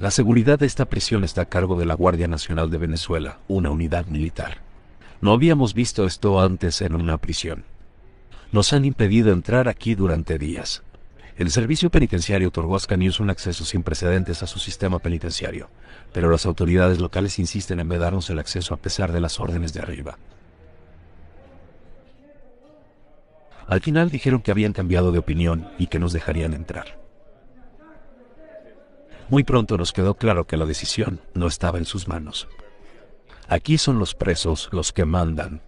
La seguridad de esta prisión está a cargo de la Guardia Nacional de Venezuela, una unidad militar. No habíamos visto esto antes en una prisión. Nos han impedido entrar aquí durante días. El servicio penitenciario otorgó a Scanius un acceso sin precedentes a su sistema penitenciario, pero las autoridades locales insisten en vedarnos el acceso a pesar de las órdenes de arriba. Al final dijeron que habían cambiado de opinión y que nos dejarían entrar. Muy pronto nos quedó claro que la decisión no estaba en sus manos. Aquí son los presos los que mandan.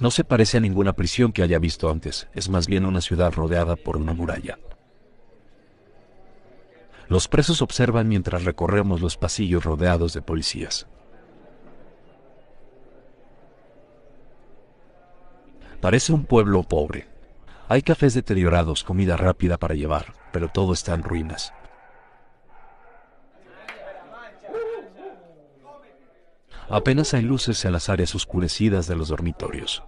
No se parece a ninguna prisión que haya visto antes, es más bien una ciudad rodeada por una muralla. Los presos observan mientras recorremos los pasillos rodeados de policías. Parece un pueblo pobre. Hay cafés deteriorados, comida rápida para llevar, pero todo está en ruinas. Apenas hay luces en las áreas oscurecidas de los dormitorios.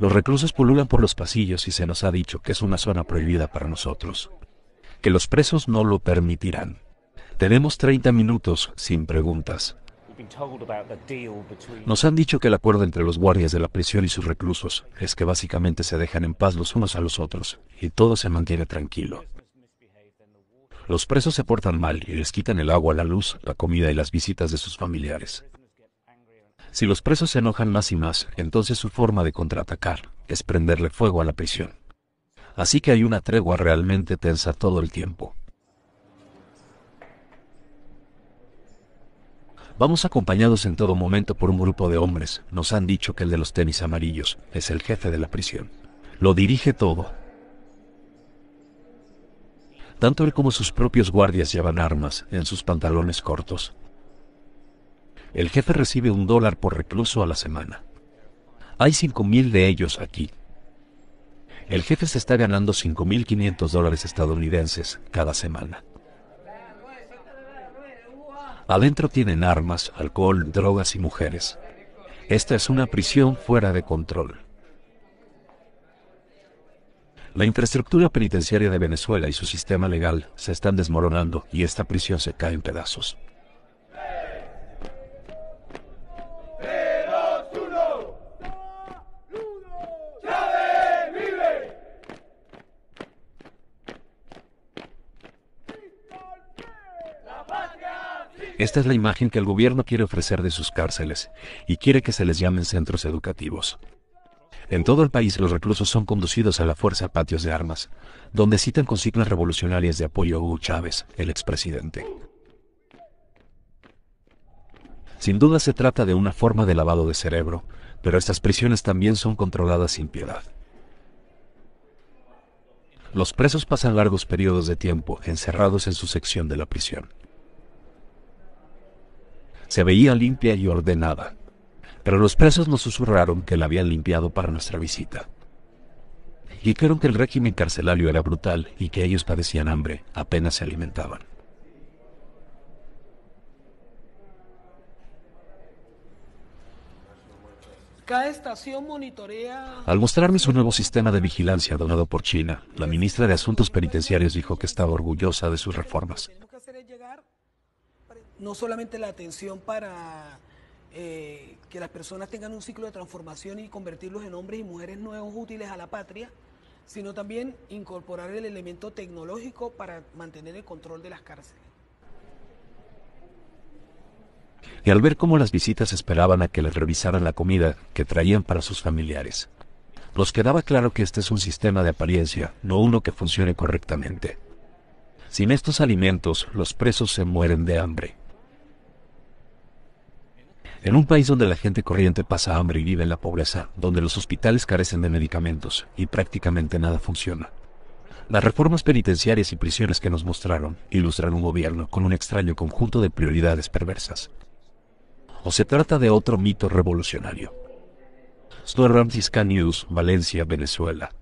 Los reclusos pululan por los pasillos y se nos ha dicho que es una zona prohibida para nosotros. Que los presos no lo permitirán. Tenemos 30 minutos sin preguntas. Nos han dicho que el acuerdo entre los guardias de la prisión y sus reclusos es que básicamente se dejan en paz los unos a los otros y todo se mantiene tranquilo. Los presos se portan mal y les quitan el agua, la luz, la comida y las visitas de sus familiares. Si los presos se enojan más y más, entonces su forma de contraatacar es prenderle fuego a la prisión. Así que hay una tregua realmente tensa todo el tiempo. Vamos acompañados en todo momento por un grupo de hombres. Nos han dicho que el de los tenis amarillos es el jefe de la prisión. Lo dirige todo, tanto él como sus propios guardias llevan armas en sus pantalones cortos. El jefe recibe un dólar por recluso a la semana. Hay 5.000 de ellos aquí. El jefe se está ganando 5.500 dólares estadounidenses cada semana. Adentro tienen armas, alcohol, drogas y mujeres. Esta es una prisión fuera de control. La infraestructura penitenciaria de Venezuela y su sistema legal se están desmoronando y esta prisión se cae en pedazos. Esta es la imagen que el gobierno quiere ofrecer de sus cárceles y quiere que se les llamen centros educativos. En todo el país los reclusos son conducidos a la fuerza a patios de armas, donde citan consignas revolucionarias de apoyo a Hugo Chávez, el expresidente. Sin duda se trata de una forma de lavado de cerebro, pero estas prisiones también son controladas sin piedad. Los presos pasan largos periodos de tiempo encerrados en su sección de la prisión. Se veía limpia y ordenada, pero los presos nos susurraron que la habían limpiado para nuestra visita. Dijeron que el régimen carcelario era brutal y que ellos padecían hambre, apenas se alimentaban. Cada estación monitorea... Al mostrarme su nuevo sistema de vigilancia donado por China, la ministra de Asuntos Penitenciarios dijo que estaba orgullosa de sus reformas. no solamente la atención para eh, que las personas tengan un ciclo de transformación y convertirlos en hombres y mujeres nuevos útiles a la patria, sino también incorporar el elemento tecnológico para mantener el control de las cárceles. Y al ver cómo las visitas esperaban a que les revisaran la comida que traían para sus familiares, nos quedaba claro que este es un sistema de apariencia, no uno que funcione correctamente. Sin estos alimentos, los presos se mueren de hambre. En un país donde la gente corriente pasa hambre y vive en la pobreza, donde los hospitales carecen de medicamentos y prácticamente nada funciona. Las reformas penitenciarias y prisiones que nos mostraron ilustran un gobierno con un extraño conjunto de prioridades perversas. ¿O se trata de otro mito revolucionario? Snor News, Valencia, Venezuela.